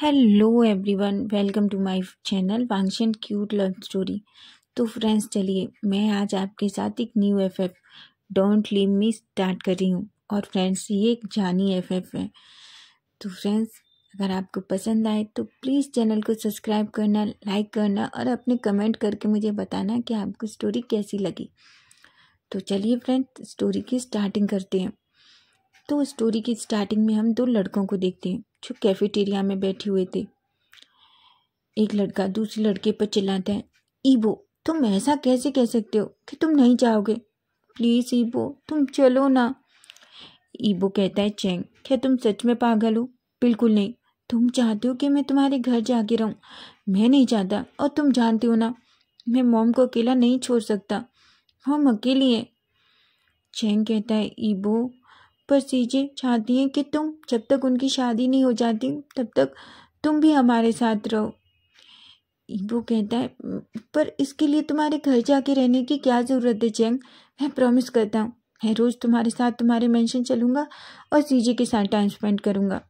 hello everyone welcome to my channel वांगशन cute love story तो friends चलिए मैं आज आपके साथ एक new F F don't leave me start कर रही हूँ और फ्रेंड्स ये एक जानी एफ एफ है तो फ्रेंड्स अगर आपको पसंद आए तो प्लीज़ चैनल को सब्सक्राइब करना लाइक करना और अपने कमेंट करके मुझे बताना कि आपको स्टोरी कैसी लगी तो चलिए फ्रेंड्स स्टोरी की स्टार्टिंग करते हैं तो स्टोरी की स्टार्टिंग में हम दो लड़कों को देखते हैं जो कैफेटेरिया में बैठे हुए थे एक लड़का दूसरे लड़के पर चिल्लाता है ईबो तुम ऐसा कैसे कह सकते हो कि तुम नहीं जाओगे प्लीज़ ईबो तुम चलो ना ईबो कहता है चैंग क्या तुम सच में पागल हो बिल्कुल नहीं तुम चाहते हो कि मैं तुम्हारे घर जाके रहूं मैं नहीं चाहता और तुम जानते हो ना मैं मॉम को अकेला नहीं छोड़ सकता हम अकेली हैं चैंग कहता है ईबो पर सीजे चाहती हैं कि तुम जब तक उनकी शादी नहीं हो जाती तब तक तुम भी हमारे साथ रहो वो कहता है पर इसके लिए तुम्हारे घर जाके रहने की क्या ज़रूरत है चैंग मैं प्रॉमिस करता हूँ मैं रोज़ तुम्हारे साथ तुम्हारे मेंशन चलूँगा और सीजे के साथ टाइम स्पेंड करूँगा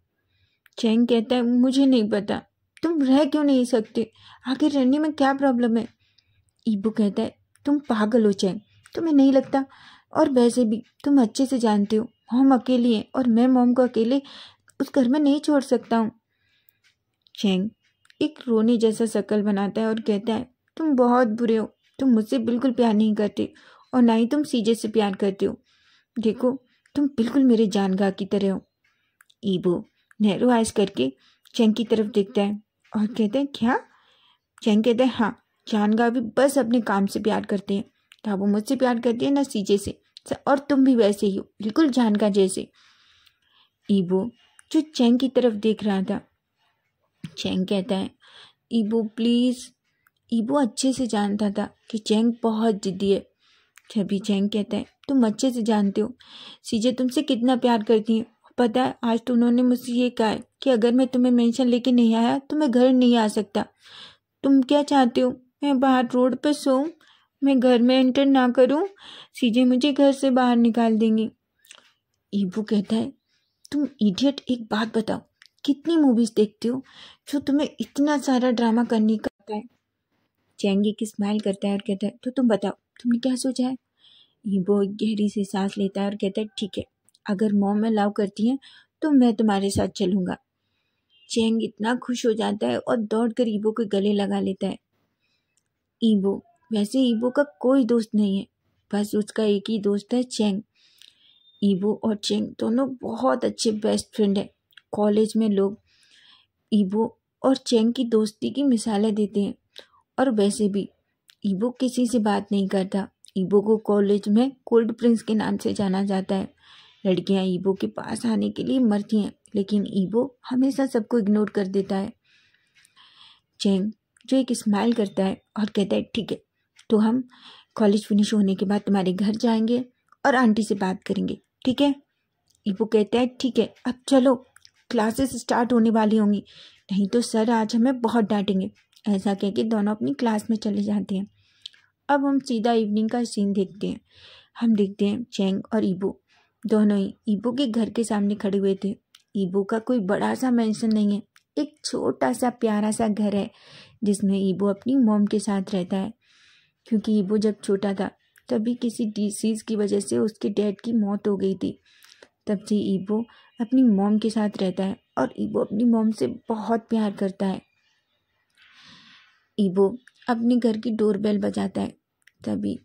चैंग कहता है मुझे नहीं पता तुम रह क्यों नहीं सकते आखिर रहने में क्या प्रॉब्लम है ईबू कहता है तुम पागल हो चैंग तुम्हें नहीं लगता और वैसे भी तुम अच्छे से जानते हो मोम अकेली है और मैं मोम को अकेले उस घर में नहीं छोड़ सकता हूँ चेंग एक रोने जैसा शक्ल बनाता है और कहता है तुम बहुत बुरे हो तुम मुझसे बिल्कुल प्यार नहीं करते और ना ही तुम सीजे से प्यार करते हो देखो तुम बिल्कुल मेरे जानगा की तरह हो ईबो नेहरू आइस करके चेंग की तरफ देखता है और कहते हैं क्या चेंग कहते हैं हाँ जानगा भी बस अपने काम से प्यार करते हैं ना वो मुझसे प्यार करती है ना सीजे से और तुम भी वैसे ही बिल्कुल जानका जैसे ईबो जो चैंग की तरफ देख रहा था चैंग कहता है ईबो प्लीज़ ईबो अच्छे से जानता था कि चैंग बहुत जिद्दी है छबी चैंग कहता है तुम अच्छे से जानते हो सीजे तुमसे कितना प्यार करती है पता है आज तो उन्होंने मुझसे ये कहा है कि अगर मैं तुम्हें मेंशन लेके नहीं आया तो मैं घर नहीं आ सकता तुम क्या चाहते हो मैं बाहर रोड पर सोऊं मैं घर में एंटर ना करूं सीधे मुझे घर से बाहर निकाल देंगे ईबू कहता है तुम इडियट एक बात बताओ कितनी मूवीज देखते हो जो तुम्हें इतना सारा ड्रामा करने का आता है चेंगे की स्माइल करता है और कहता है तो तुम बताओ तुमने क्या सोचा है ईबो गहरी से सांस लेता है और कहता है ठीक है अगर मोम अलाउ करती हैं तो मैं तुम्हारे साथ चलूँगा चैंग इतना खुश हो जाता है और दौड़ कर ईबो के गले लगा लेता है ईबो वैसे ईबो का कोई दोस्त नहीं है बस उसका एक ही दोस्त है चेंग ईबो और चेंग दोनों बहुत अच्छे बेस्ट फ्रेंड हैं कॉलेज में लोग ईबो और चेंग की दोस्ती की मिसालें देते हैं और वैसे भी ईबो किसी से बात नहीं करता ईबो को कॉलेज में कोल्ड प्रिंस के नाम से जाना जाता है लड़कियां ईबो के पास आने के लिए मरती हैं लेकिन ईबो हमेशा सबको इग्नोर कर देता है चेंग जो एक स्माइल करता है और कहता है ठीक है तो हम कॉलेज फिनिश होने के बाद तुम्हारे घर जाएंगे और आंटी से बात करेंगे ठीक है वो कहते हैं ठीक है अब चलो क्लासेस स्टार्ट होने वाली होंगी नहीं तो सर आज हमें बहुत डांटेंगे ऐसा कह के दोनों अपनी क्लास में चले जाते हैं अब हम सीधा इवनिंग का सीन देखते हैं हम देखते हैं चेंग और ईबो दोनों ही ईबो के घर के सामने खड़े हुए थे ईबो का कोई बड़ा सा मेंशन नहीं है एक छोटा सा प्यारा सा घर है जिसमें ईबो अपनी मोम के साथ रहता है क्योंकि वो जब छोटा था तभी किसी डिसीज़ की वजह से उसके डैड की मौत हो गई थी तब से ईबो अपनी मोम के साथ रहता है और ईबो अपनी मोम से बहुत प्यार करता है ईबो अपने घर की डोर बेल बजाता है तभी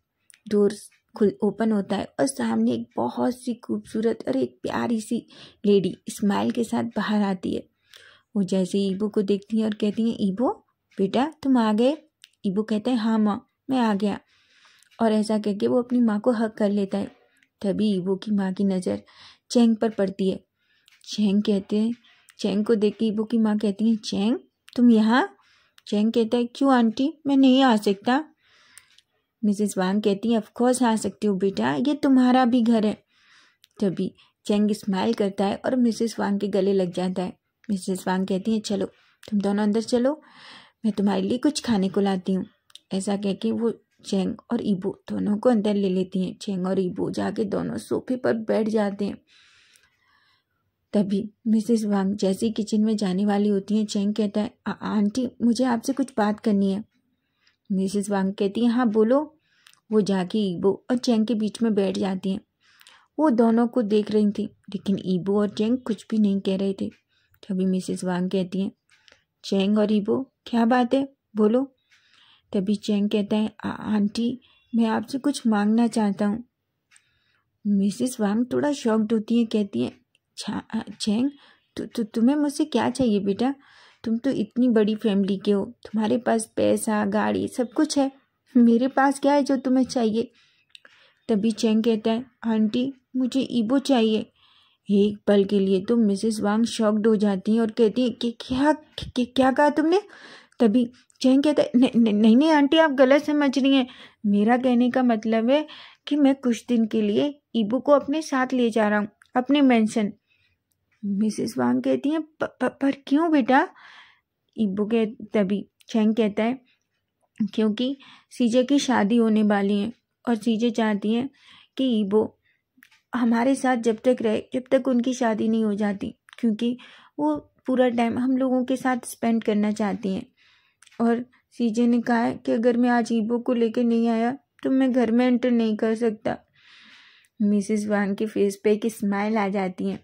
डोर खुल ओपन होता है और सामने एक बहुत सी खूबसूरत और एक प्यारी सी लेडी स्माइल के साथ बाहर आती है वो जैसे ईबो को देखती है और कहती है ईबो बेटा तुम आ गए ईबो कहते हैं हाँ माँ मैं आ गया और ऐसा करके वो अपनी माँ को हक कर लेता है तभी ईबो की माँ की नज़र चैंग पर पड़ती है चैंग कहते हैं चैंग को देख के ईबो की माँ कहती है चैंग तुम यहाँ चैंग कहता है क्यों आंटी मैं नहीं आ सकता मिसेस वांग कहती हैं ऑफकोर्स आ सकती हो बेटा ये तुम्हारा भी घर है तभी चेंग स्माइल करता है और मिसेस वांग के गले लग जाता है मिसेस वांग कहती हैं चलो तुम दोनों अंदर चलो मैं तुम्हारे लिए कुछ खाने को लाती हूँ ऐसा कह के वो चेंग और ईबू दोनों को अंदर ले लेती हैं चेंग और ईबू जाके दोनों सोफे पर बैठ जाते हैं तभी मिसेस वांग जैसे किचन में जाने वाली होती हैं चेंग कहता है आंटी मुझे आपसे कुछ बात करनी है मिसेस वांग कहती हैं हाँ बोलो वो जाके ईबो और चेंग के बीच में बैठ जाती हैं वो दोनों को देख रही थी लेकिन ईबो और चेंग कुछ भी नहीं कह रहे थे तभी मिसेस वांग कहती हैं चेंग और ईबो क्या बात है बोलो तभी चेंग कहता है आंटी मैं आपसे कुछ मांगना चाहता हूँ मिसिस वांग थोड़ा शॉक्ड होती है कहती है चेंग तु, तु, तुम्हें मुझसे क्या चाहिए बेटा तुम तो इतनी बड़ी फैमिली के हो तुम्हारे पास पैसा गाड़ी सब कुछ है मेरे पास क्या है जो तुम्हें चाहिए तभी चेंग कहता है आंटी मुझे ईबो चाहिए एक पल के लिए तो मिसेस वांग शॉक्ड हो जाती हैं और कहती है कि क्या क्या कहा तुमने तभी चैन कहता है नहीं नहीं नहीं आंटी आप गलत समझ रही हैं मेरा कहने का मतलब है कि मैं कुछ दिन के लिए ईबू को अपने साथ ले जा रहा हूँ अपने मेंशन मिसेस वांग कहती हैं पर क्यों बेटा ईबू के तभी चैंग कहता है क्योंकि सीजे की शादी होने वाली है और सीजे चाहती हैं कि ईबो हमारे साथ जब तक रहे जब तक उनकी शादी नहीं हो जाती क्योंकि वो पूरा टाइम हम लोगों के साथ स्पेंड करना चाहती हैं और सीजे ने कहा है कि अगर मैं आज ईबो को लेकर नहीं आया तो मैं घर में एंटर नहीं कर सकता मिसिस वान के फेस पे एक स्माइल आ जाती है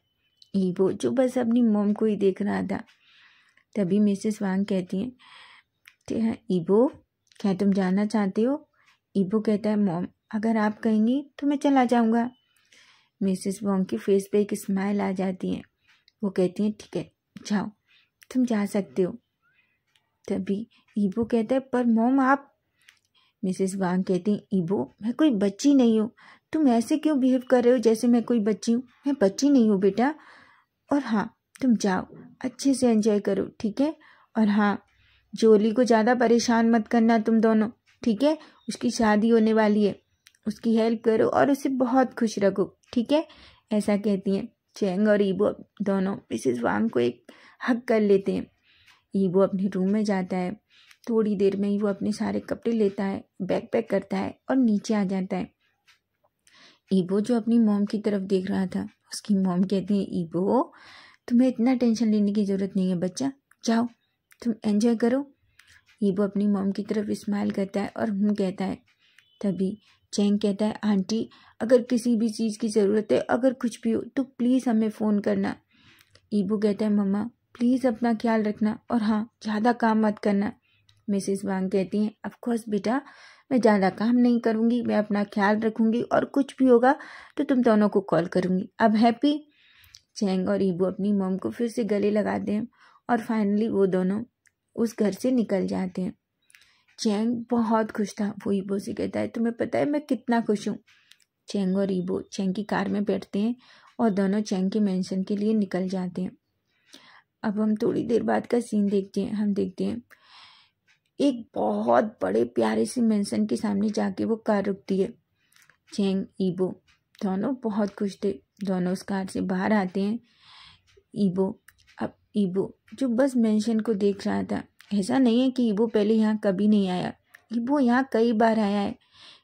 ईबो जो बस अपनी मोम को ही देख रहा था तभी मिसिस वांग कहती हैं ईबो क्या तुम जाना चाहते हो ईबो कहता है मोम अगर आप कहेंगी तो मैं चला जाऊंगा मिसिस वॉन्ग की फेस पे एक स्माइल आ जाती है वो कहती हैं ठीक है जाओ तुम जा सकते हो तभी ईबो कहते हैं पर मोम आप मिसेस वांग कहती हैं ईबो मैं कोई बच्ची नहीं हूँ तुम ऐसे क्यों बिहेव कर रहे हो जैसे मैं कोई बच्ची हूँ मैं बच्ची नहीं हूँ बेटा और हाँ तुम जाओ अच्छे से एंजॉय करो ठीक है और हाँ जोली को ज़्यादा परेशान मत करना तुम दोनों ठीक है उसकी शादी होने वाली है उसकी हेल्प करो और उसे बहुत खुश रखो ठीक है ऐसा कहती हैं चेंग और ईबो दोनों मिसिस वांग को एक हक कर लेते हैं ईबो अपने रूम में जाता है थोड़ी देर में ही वो अपने सारे कपड़े लेता है बैग पैक करता है और नीचे आ जाता है ईबो जो अपनी मोम की तरफ देख रहा था उसकी मोम कहती है ईबो तुम्हें इतना टेंशन लेने की ज़रूरत नहीं है बच्चा जाओ तुम एंजॉय करो ईबो अपनी मोम की तरफ स्माइल करता है और हम कहता है तभी चैंग कहता है आंटी अगर किसी भी चीज़ की ज़रूरत है अगर कुछ भी हो तो प्लीज़ हमें फ़ोन करना ईबो कहता है मम्मा प्लीज़ अपना ख्याल रखना और हाँ ज़्यादा काम मत करना मिसिस वांग कहती हैं अफकोर्स बेटा मैं ज़्यादा काम नहीं करूँगी मैं अपना ख्याल रखूँगी और कुछ भी होगा तो तुम दोनों को कॉल करूँगी अब हैप्पी चैंग और ईबू अपनी मोम को फिर से गले लगाते हैं और फाइनली वो दोनों उस घर से निकल जाते हैं चैंग बहुत खुश था वो ईबो से कहता है तुम्हें पता है मैं कितना खुश हूँ चैंग और ईबो चैंग की कार में बैठते हैं और दोनों चैंग के मेंशन के लिए निकल जाते हैं अब हम थोड़ी देर बाद का सीन देखते हैं हम देखते हैं एक बहुत बड़े प्यारे से मेंशन के सामने जाके वो कार रुकती है चेंग ईबो दोनों बहुत खुश थे दोनों उस कार से बाहर आते हैं ईबो अब ईबो जो बस मेंशन को देख रहा था ऐसा नहीं है कि ईबो पहले यहाँ कभी नहीं आया ईबो यहाँ कई बार आया है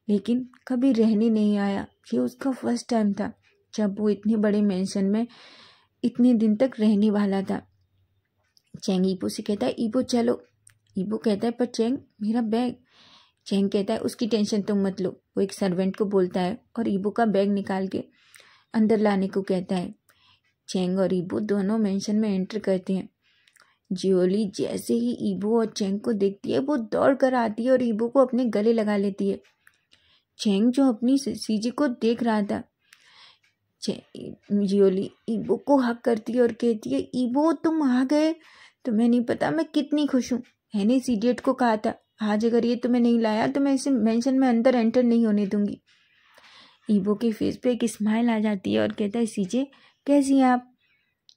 लेकिन कभी रहने नहीं आया ये उसका फर्स्ट टाइम था जब वो इतने बड़े मेंशन में इतने दिन तक रहने वाला था चेंग ईबो से कहता है ईबो चलो ईबू कहता है पर चेंग मेरा बैग चेंग कहता है उसकी टेंशन तुम मत लो वो एक सर्वेंट को बोलता है और ईबू का बैग निकाल के अंदर लाने को कहता है चैंग और ईबू दोनों मेंशन में एंटर करते हैं जियोली जैसे ही ईबू और चेंग को देखती है वो दौड़ कर आती है और ईबू को अपने गले लगा लेती है चैंग जो अपनी सीजी को देख रहा था जियोली ईबो को हक करती है और कहती है ईबो तुम आ गए तो मैं नहीं पता मैं कितनी खुश हूँ है ना इस इडियट को कहा था आज अगर ये तुम्हें नहीं लाया तो मैं इसे मेंशन में अंदर एंटर नहीं होने दूंगी ईबो के फेस पे एक स्माइल आ जाती है और कहता है सीजे कैसी हैं आप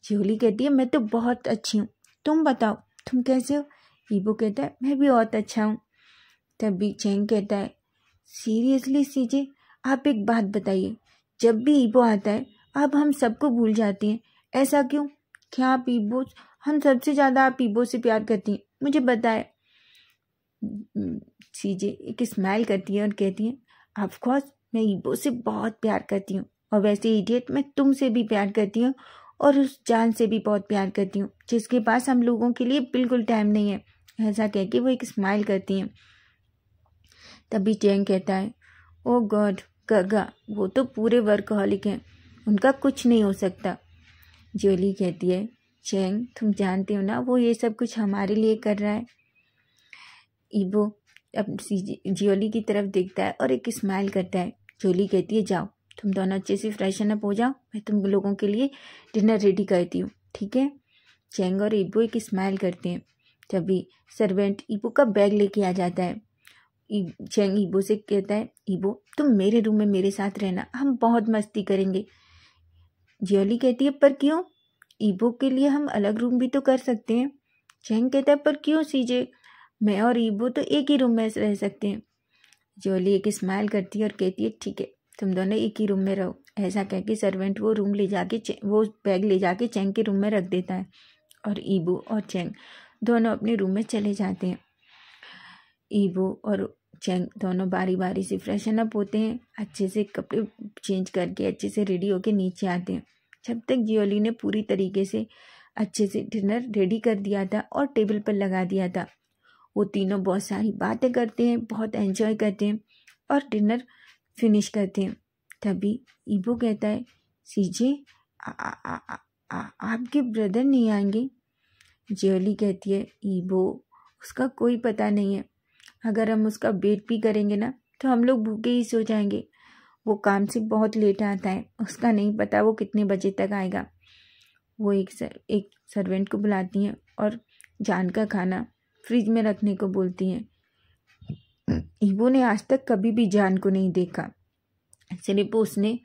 जोली कहती है मैं तो बहुत अच्छी हूँ तुम बताओ तुम कैसे हो ईबो कहता है मैं भी बहुत अच्छा हूँ तभी चैंग कहता है सीरियसली सीजे आप एक बात बताइए जब भी ईबो आता है आप हम सबको भूल जाती हैं ऐसा क्यों क्या आप ईबो हम सबसे ज़्यादा आप ईबो से प्यार करती हैं मुझे बताए चीज़ें एक स्माइल करती है और कहती है ऑफकोर्स मैं ईबो से बहुत प्यार करती हूँ और वैसे इडियट मैं तुमसे भी प्यार करती हूँ और उस जान से भी बहुत प्यार करती हूँ जिसके पास हम लोगों के लिए बिल्कुल टाइम नहीं है ऐसा कह के वो एक स्माइल करती हैं तभी चैंग कहता है ओ oh गॉड गगा वो तो पूरे वर्कहॉलिक हैं उनका कुछ नहीं हो सकता ज्वेली कहती है चेंग तुम जानते हो ना वो ये सब कुछ हमारे लिए कर रहा है ईबो अब जियोली की तरफ देखता है और एक स्माइल करता है जोली कहती है जाओ तुम दोनों अच्छे से फ्रेशन अप हो जाओ मैं तुम लोगों के लिए डिनर रेडी करती हूँ ठीक है चेंग और इबो एक स्माइल करते हैं तभी सर्वेंट इबो का बैग लेके आ जाता है चेंग इबो से कहता है ईबो तुम मेरे रूम में मेरे साथ रहना हम बहुत मस्ती करेंगे जियोली कहती है पर क्यों ई के लिए हम अलग रूम भी तो कर सकते हैं चैंग कहता है पर क्यों सीजे मैं और ईबू तो एक ही रूम में रह सकते हैं जोली एक स्माइल करती है और कहती है ठीक है तुम दोनों एक ही रूम में रहो ऐसा कह के सर्वेंट वो रूम ले जाके वो बैग ले जाके चैंग के रूम में रख देता है और ईबू और चैंग दोनों अपने रूम में चले जाते हैं ईबू और चैंग दोनों बारी बारी से फ्रेशन अप होते हैं अच्छे से कपड़े चेंज करके अच्छे से रेडी होके नीचे आते हैं जब तक जियोली ने पूरी तरीके से अच्छे से डिनर रेडी कर दिया था और टेबल पर लगा दिया था वो तीनों बहुत सारी बातें करते हैं बहुत एंजॉय करते हैं और डिनर फिनिश करते हैं तभी ईबो कहता है सीजे आपके ब्रदर नहीं आएंगे जियोली कहती है ईबो उसका कोई पता नहीं है अगर हम उसका वेट भी करेंगे ना तो हम लोग भूखे ही सो जाएंगे वो काम से बहुत लेट आता है उसका नहीं पता वो कितने बजे तक आएगा वो एक सर एक सर्वेंट को बुलाती हैं और जान का खाना फ्रिज में रखने को बोलती हैं इबो ने आज तक कभी भी जान को नहीं देखा सिर्फ उसने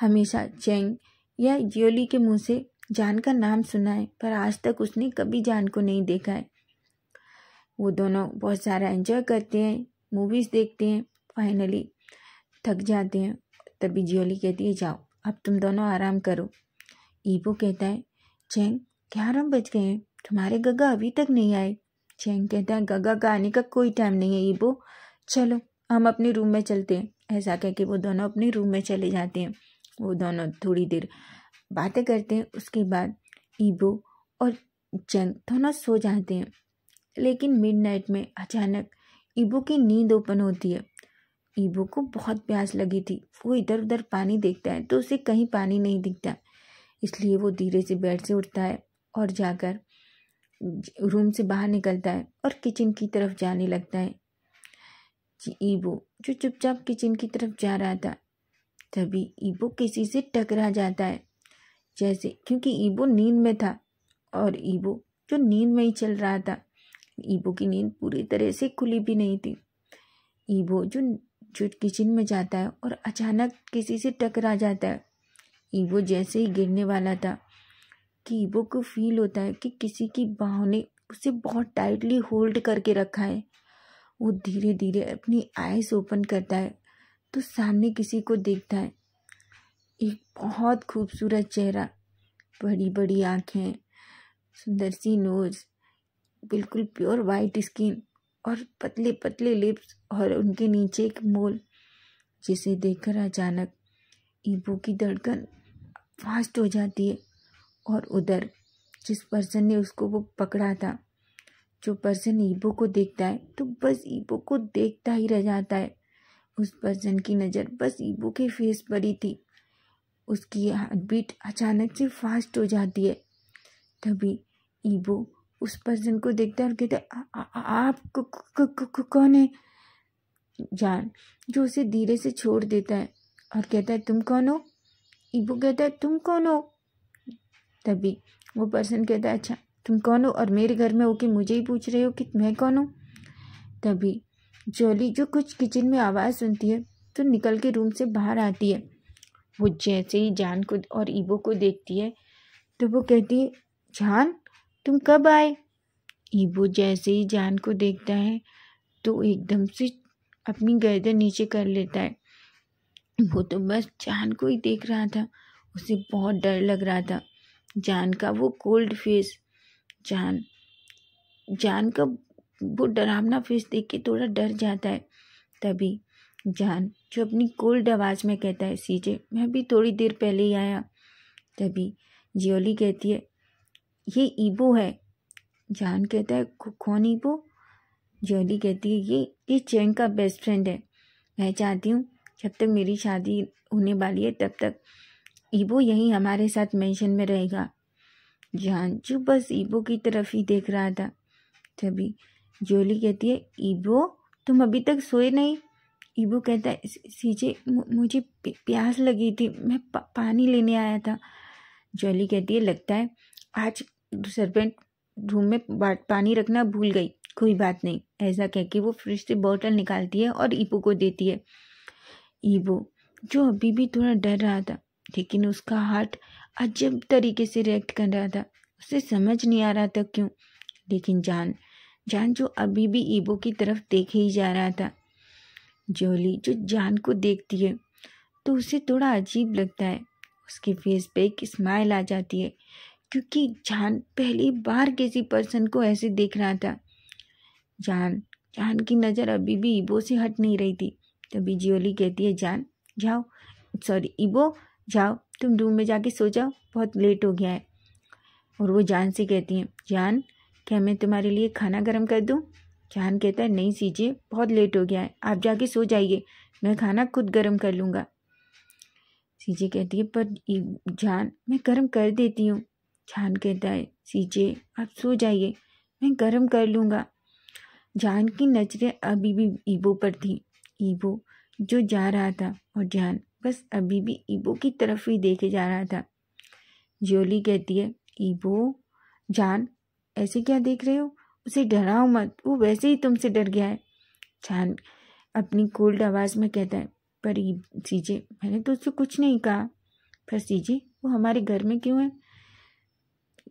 हमेशा चेंग या जियोली के मुंह से जान का नाम सुना है पर आज तक उसने कभी जान को नहीं देखा है वो दोनों बहुत सारा एंजॉय करते हैं मूवीज़ देखते हैं फाइनली थक जाते हैं तभी जियोली कहती है जाओ अब तुम दोनों आराम करो ईबो कहता है चैंग ग्यारह बज गए हैं तुम्हारे गगा अभी तक नहीं आए चैंग कहता है गगा का आने का कोई टाइम नहीं है ईबो चलो हम अपने रूम में चलते हैं ऐसा कह के वो दोनों अपने रूम में चले जाते हैं वो दोनों थोड़ी देर बातें करते हैं उसके बाद ईबो और चैंग दोनों सो जाते हैं लेकिन मिडनाइट में अचानक ईबो की नींद ओपन होती है ईबो को बहुत प्यास लगी थी वो इधर उधर पानी देखता है तो उसे कहीं पानी नहीं दिखता इसलिए वो धीरे से बेड से उठता है और जाकर रूम से बाहर निकलता है और किचन की तरफ जाने लगता है ईबो जो चुपचाप किचन की तरफ जा रहा था तभी ईबो किसी से टकरा जाता है जैसे क्योंकि ईबो नींद में था और ईबो जो नींद में ही चल रहा था ईबो की नींद पूरी तरह से खुली भी नहीं थी ईबो जो झूठ किचन में जाता है और अचानक किसी से टकरा जाता है ईवो जैसे ही गिरने वाला था कि ईवो को फील होता है कि किसी की बाहों ने उसे बहुत टाइटली होल्ड करके रखा है वो धीरे धीरे अपनी आइस ओपन करता है तो सामने किसी को देखता है एक बहुत खूबसूरत चेहरा बड़ी बड़ी आँखें सुंदर सी नोज बिल्कुल प्योर वाइट स्किन और पतले पतले लिप्स और उनके नीचे एक मोल जिसे देखकर अचानक ईबू की धड़कन फास्ट हो जाती है और उधर जिस पर्सन ने उसको वो पकड़ा था जो पर्सन ईबो को देखता है तो बस ईबो को देखता ही रह जाता है उस पर्सन की नज़र बस ईबो के फेस पर ही थी उसकी हार्ट बीट अचानक से फास्ट हो जाती है तभी ईबो उस पर्सन को देखता है और कहता आप कौन है जान जो उसे धीरे से छोड़ देता है और कहता है तुम कौन हो इबू कहता है तुम कौन हो तभी वो पर्सन कहता है अच्छा तुम कौन हो और मेरे घर में होके मुझे ही पूछ रहे हो कि मैं कौन हूँ तभी जोली जो कुछ किचन में आवाज़ सुनती है तो निकल के रूम से बाहर आती है वो जैसे ही जान को और ईबो को देखती है तो वो कहती है जान तुम कब आए ईबो जैसे ही जान को देखता है तो एकदम से अपनी गर्दन नीचे कर लेता है वो तो बस जान को ही देख रहा था उसे बहुत डर लग रहा था जान का वो कोल्ड फेस जान जान का वो डरावना फेस देख के थोड़ा डर जाता है तभी जान जो अपनी कोल्ड आवाज़ में कहता है सीजे मैं भी थोड़ी देर पहले ही आया तभी जियोली कहती है ये ईबो है जान कहता है कौन ईबो जोली कहती है ये ये चैंग का बेस्ट फ्रेंड है मैं चाहती हूँ जब तक मेरी शादी होने वाली है तब तक ईबो यहीं हमारे साथ मेंशन में रहेगा जान जो बस ईबो की तरफ ही देख रहा था तभी जोली कहती है ईबो तुम अभी तक सोए नहीं ईबो कहता है सीजे मुझे प्यास लगी थी मैं पा, पानी लेने आया था जोली कहती है लगता है आज सरपेंट रूम में पानी रखना भूल गई कोई बात नहीं ऐसा कह के वो फ्रिज से बोतल निकालती है और ईबो को देती है ईबो जो अभी भी थोड़ा डर रहा था लेकिन उसका हार्ट अजब तरीके से रिएक्ट कर रहा था उसे समझ नहीं आ रहा था क्यों लेकिन जान जान जो अभी भी ईबो की तरफ देखे ही जा रहा था जोली जो जान को देखती है तो उसे थोड़ा अजीब लगता है उसके फेस पे एक स्माइल आ जाती है क्योंकि जान पहली बार किसी पर्सन को ऐसे देख रहा था जान जान की नज़र अभी भी ईबो से हट नहीं रही थी तभी जियोली कहती है जान जाओ सॉरी ईबो जाओ तुम रूम में जाके सो जाओ बहुत लेट हो गया है और वो जान से कहती हैं जान क्या मैं तुम्हारे लिए खाना गर्म कर दूँ जान कहता है नहीं सीजिए बहुत लेट हो गया है आप जाके सो जाइए मैं खाना खुद गर्म कर लूँगा सीजे कहती है पर जान मैं गर्म कर देती हूँ छान कहता है सीजे आप सो जाइए मैं गर्म कर लूँगा जान की नज़रें अभी भी ईबो पर थी ईबो जो जा रहा था और जान बस अभी भी ईबो की तरफ ही देखे जा रहा था जोली कहती है ईबो जान ऐसे क्या देख रहे हो उसे डराओ मत वो वैसे ही तुमसे डर गया है जान अपनी कोल्ड आवाज़ में कहता है पर सीजे मैंने तो उससे कुछ नहीं कहा पर सीजे वो हमारे घर में क्यों है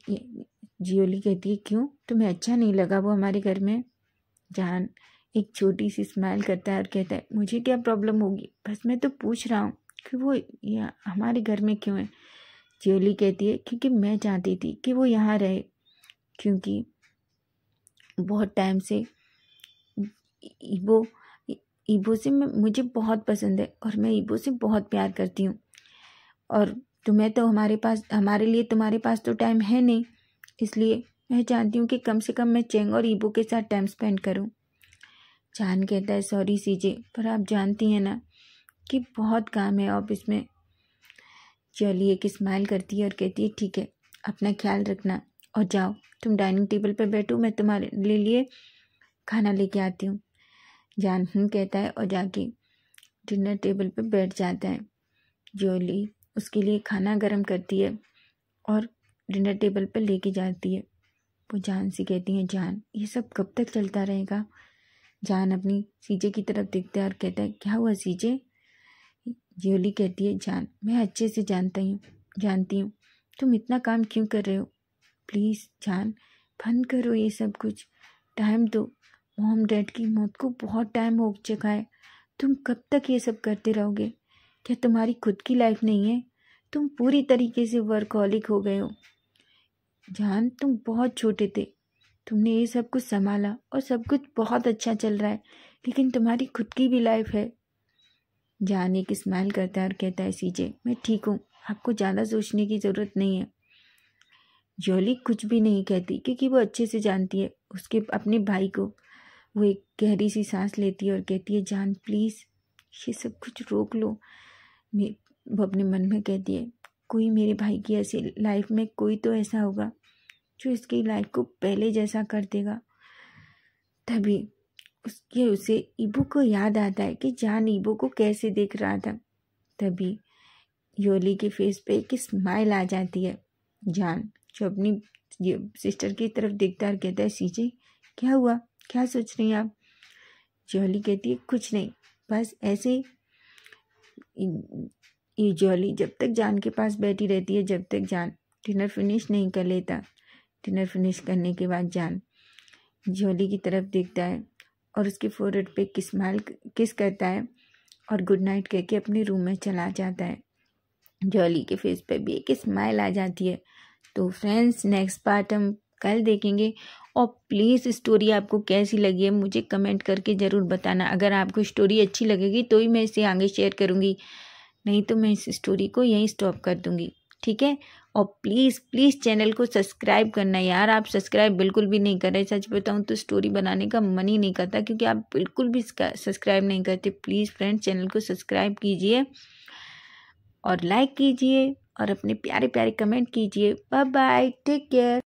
जियोली कहती है क्यों तुम्हें अच्छा नहीं लगा वो हमारे घर में जान एक छोटी सी स्माइल करता है और कहता है मुझे क्या प्रॉब्लम होगी बस मैं तो पूछ रहा हूँ कि वो यहाँ हमारे घर में क्यों है जियोली कहती है क्योंकि मैं चाहती थी कि वो यहाँ रहे क्योंकि बहुत टाइम से इबो ईबो से मुझे बहुत पसंद है और मैं इबो से बहुत प्यार करती हूँ और तुम्हें तो हमारे पास हमारे लिए तुम्हारे पास तो टाइम है नहीं इसलिए मैं चाहती हूँ कि कम से कम मैं चेंग और ईबू के साथ टाइम स्पेंड करूँ जान कहता है सॉरी सीजे पर आप जानती हैं ना कि बहुत काम है ऑफिस में चलिए कि स्माइल करती है और कहती है ठीक है अपना ख्याल रखना और जाओ तुम डाइनिंग टेबल पर बैठो मैं तुम्हारे लिए खाना लेके आती हूँ जान कहता है और जाके डिनर टेबल पर बैठ जाता है जोली उसके लिए खाना गर्म करती है और डिनर टेबल पर लेके जाती है वो जान से कहती है जान ये सब कब तक चलता रहेगा जान अपनी सीजे की तरफ देखते है और कहता है क्या हुआ सीजे योली कहती है जान मैं अच्छे से जानता हूँ जानती हूँ तुम इतना काम क्यों कर रहे हो प्लीज़ जान बंद करो ये सब कुछ टाइम दो मोम डैड की मौत को बहुत टाइम हो चुका है तुम कब तक ये सब करते रहोगे क्या तुम्हारी खुद की लाइफ नहीं है तुम पूरी तरीके से वर्कहॉलिक हो गए हो जान तुम बहुत छोटे थे तुमने ये सब कुछ संभाला और सब कुछ बहुत अच्छा चल रहा है लेकिन तुम्हारी खुद की भी लाइफ है जान एक स्माइल करता है और कहता है सीजे मैं ठीक हूँ आपको ज़्यादा सोचने की ज़रूरत नहीं है जोली कुछ भी नहीं कहती क्योंकि वो अच्छे से जानती है उसके अपने भाई को वो एक गहरी सी सांस लेती है और कहती है जान प्लीज़ ये सब कुछ रोक लो वो अपने मन में कहती है कोई मेरे भाई की ऐसी लाइफ में कोई तो ऐसा होगा जो इसकी लाइफ को पहले जैसा कर देगा तभी उसके उसे इबू को याद आता है कि जान ईबू को कैसे देख रहा था तभी योली के फेस पे एक स्माइल आ जाती है जान जो अपनी सिस्टर की तरफ देखता है कहता है सीजे क्या हुआ क्या सोच रही हैं आप जोली कहती है कुछ नहीं बस ऐसे यूजुअली जब तक जान के पास बैठी रहती है जब तक जान डिनर फिनिश नहीं कर लेता डिनर फिनिश करने के बाद जान झोली की तरफ देखता है और उसके फोरहेड पे किस किस करता है और गुड नाइट कह के अपने रूम में चला जाता है जोली के फेस पे भी एक स्माइल आ जाती है तो फ्रेंड्स नेक्स्ट पार्ट हम कल देखेंगे और प्लीज़ स्टोरी आपको कैसी लगी है मुझे कमेंट करके ज़रूर बताना अगर आपको स्टोरी अच्छी लगेगी तो ही मैं इसे आगे शेयर करूँगी नहीं तो मैं इस स्टोरी को यहीं स्टॉप कर दूँगी ठीक है और प्लीज़ प्लीज़ चैनल को सब्सक्राइब करना यार आप सब्सक्राइब बिल्कुल भी नहीं कर रहे सच बताऊँ तो स्टोरी बनाने का मन ही नहीं करता क्योंकि आप बिल्कुल भी सब्सक्राइब नहीं करते प्लीज़ फ्रेंड चैनल को सब्सक्राइब कीजिए और लाइक कीजिए और अपने प्यारे प्यारे कमेंट कीजिए बाय बाय टेक केयर